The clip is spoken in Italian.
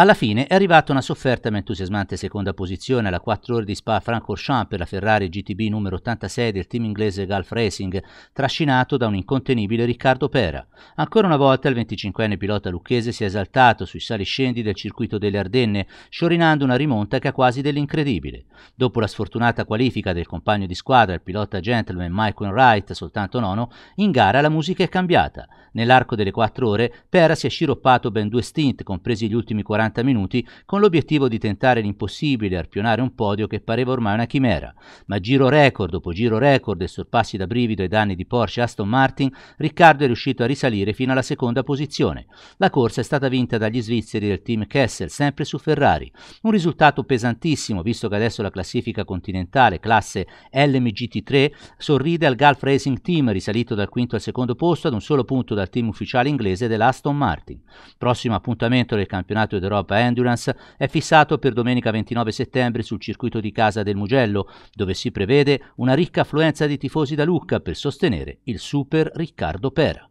Alla fine è arrivata una sofferta ma entusiasmante seconda posizione alla 4 ore di Spa-Francorchamps per la Ferrari GTB numero 86 del team inglese Gulf Racing, trascinato da un incontenibile Riccardo Pera. Ancora una volta il 25enne pilota lucchese si è esaltato sui sali scendi del circuito delle Ardenne, sciorinando una rimonta che ha quasi dell'incredibile. Dopo la sfortunata qualifica del compagno di squadra, il pilota gentleman Michael Wright, soltanto nono, in gara la musica è cambiata. Nell'arco delle 4 ore Pera si è sciroppato ben due stint, compresi gli ultimi 40 90 minuti con l'obiettivo di tentare l'impossibile, arpionare un podio che pareva ormai una chimera. Ma giro record dopo giro record e sorpassi da brivido ai danni di Porsche e Aston Martin, Riccardo è riuscito a risalire fino alla seconda posizione. La corsa è stata vinta dagli svizzeri del team Kessel, sempre su Ferrari. Un risultato pesantissimo, visto che adesso la classifica continentale, classe LMGT3, sorride al Gulf Racing Team, risalito dal quinto al secondo posto ad un solo punto dal team ufficiale inglese dell'Aston Martin. Prossimo appuntamento del campionato europeo Europa Endurance è fissato per domenica 29 settembre sul circuito di Casa del Mugello, dove si prevede una ricca affluenza di tifosi da Lucca per sostenere il Super Riccardo Pera.